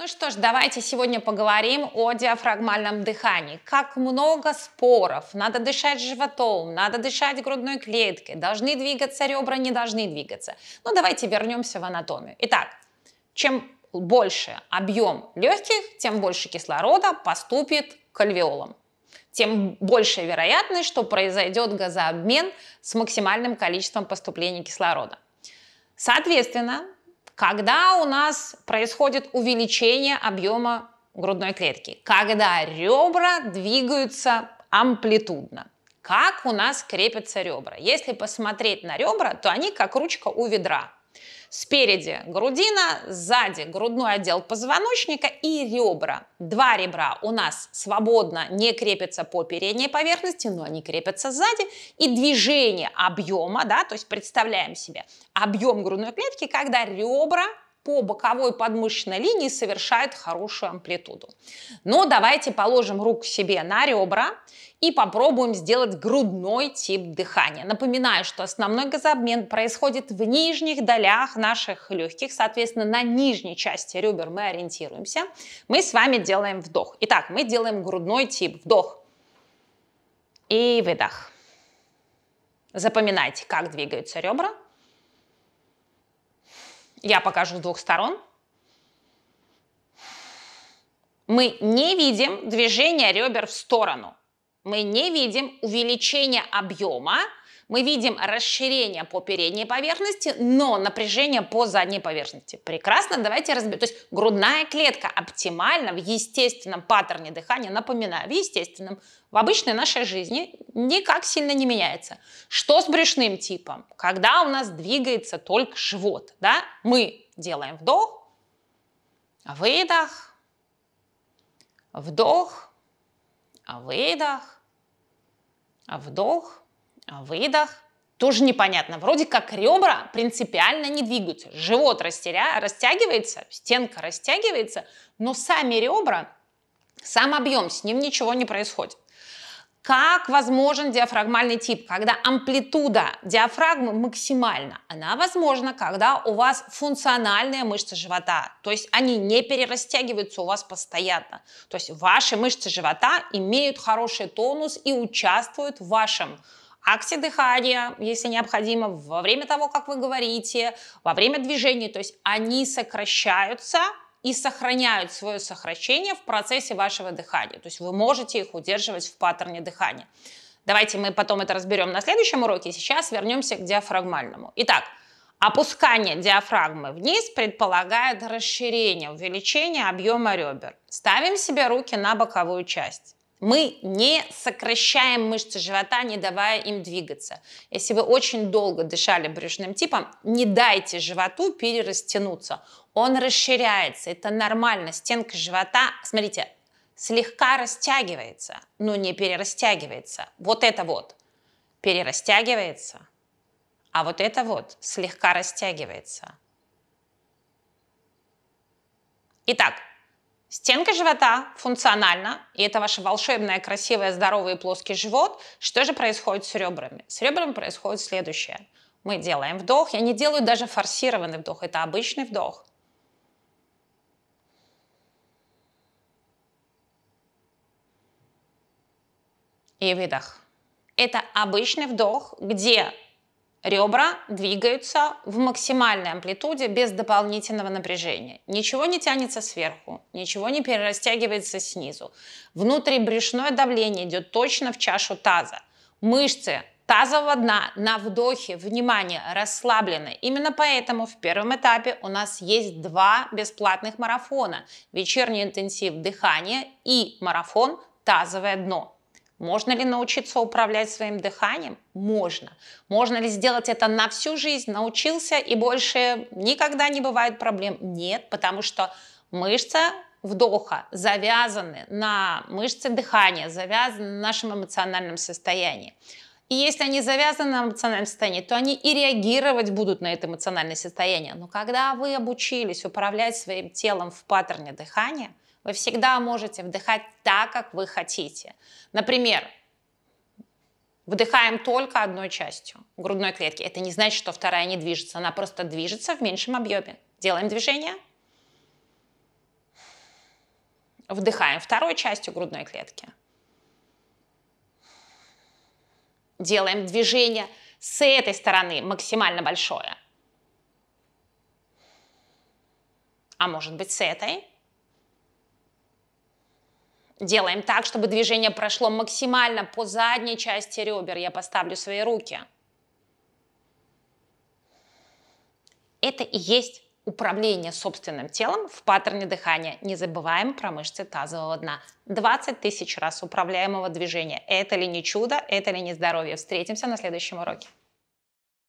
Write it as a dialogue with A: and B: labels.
A: Ну что ж, давайте сегодня поговорим о диафрагмальном дыхании. Как много споров. Надо дышать животом, надо дышать грудной клеткой. Должны двигаться ребра, не должны двигаться. Ну давайте вернемся в анатомию. Итак, чем больше объем легких, тем больше кислорода поступит к альвеолам тем больше вероятность, что произойдет газообмен с максимальным количеством поступления кислорода. Соответственно, когда у нас происходит увеличение объема грудной клетки, когда ребра двигаются амплитудно как у нас крепятся ребра. Если посмотреть на ребра, то они как ручка у ведра. Спереди грудина, сзади грудной отдел позвоночника и ребра. Два ребра у нас свободно не крепятся по передней поверхности, но они крепятся сзади. И движение объема, да, то есть представляем себе объем грудной клетки, когда ребра по боковой подмышечной линии совершает хорошую амплитуду. Но давайте положим руку себе на ребра и попробуем сделать грудной тип дыхания. Напоминаю, что основной газообмен происходит в нижних долях наших легких, соответственно, на нижней части ребер мы ориентируемся. Мы с вами делаем вдох. Итак, мы делаем грудной тип. Вдох и выдох. Запоминайте, как двигаются ребра, я покажу с двух сторон. Мы не видим движения ребер в сторону. Мы не видим увеличения объема мы видим расширение по передней поверхности, но напряжение по задней поверхности. Прекрасно, давайте разберем. То есть грудная клетка оптимально в естественном паттерне дыхания, напоминаю, в естественном, в обычной нашей жизни никак сильно не меняется. Что с брюшным типом? Когда у нас двигается только живот, да, мы делаем вдох, выдох, вдох, выдох, вдох, а выдох. Тоже непонятно. Вроде как ребра принципиально не двигаются. Живот растеря... растягивается, стенка растягивается, но сами ребра, сам объем, с ним ничего не происходит. Как возможен диафрагмальный тип, когда амплитуда диафрагмы максимальна? Она возможна, когда у вас функциональные мышцы живота, то есть они не перерастягиваются у вас постоянно. То есть ваши мышцы живота имеют хороший тонус и участвуют в вашем акте дыхания, если необходимо, во время того, как вы говорите, во время движения. То есть они сокращаются и сохраняют свое сокращение в процессе вашего дыхания. То есть вы можете их удерживать в паттерне дыхания. Давайте мы потом это разберем на следующем уроке. Сейчас вернемся к диафрагмальному. Итак, Опускание диафрагмы вниз предполагает расширение, увеличение объема ребер. Ставим себе руки на боковую часть. Мы не сокращаем мышцы живота, не давая им двигаться. Если вы очень долго дышали брюшным типом, не дайте животу перерастянуться. Он расширяется, это нормально. Стенка живота, смотрите, слегка растягивается, но не перерастягивается. Вот это вот перерастягивается, а вот это вот слегка растягивается. Итак, Стенка живота функциональна, и это ваше волшебное, красивое, здоровый и плоский живот. Что же происходит с ребрами? С ребрами происходит следующее. Мы делаем вдох. Я не делаю даже форсированный вдох, это обычный вдох. И выдох. Это обычный вдох, где Ребра двигаются в максимальной амплитуде без дополнительного напряжения. Ничего не тянется сверху, ничего не перерастягивается снизу. Внутрибрюшное давление идет точно в чашу таза. Мышцы тазового дна на вдохе, внимание, расслаблены. Именно поэтому в первом этапе у нас есть два бесплатных марафона. Вечерний интенсив дыхания и марафон тазовое дно. Можно ли научиться управлять своим дыханием? Можно. Можно ли сделать это на всю жизнь? Научился и больше никогда не бывает проблем? Нет, потому что мышца вдоха завязаны на мышцы дыхания, завязаны на нашем эмоциональном состоянии. И если они завязаны на эмоциональном состоянии, то они и реагировать будут на это эмоциональное состояние. Но когда вы обучились управлять своим телом в паттерне дыхания, вы всегда можете вдыхать так, как вы хотите. Например, вдыхаем только одной частью грудной клетки. Это не значит, что вторая не движется, она просто движется в меньшем объеме. Делаем движение. Вдыхаем второй частью грудной клетки. Делаем движение с этой стороны максимально большое. А может быть с этой? Делаем так, чтобы движение прошло максимально по задней части ребер. Я поставлю свои руки. Это и есть управление собственным телом в паттерне дыхания. Не забываем про мышцы тазового дна. 20 тысяч раз управляемого движения. Это ли не чудо, это ли не здоровье. Встретимся на следующем уроке.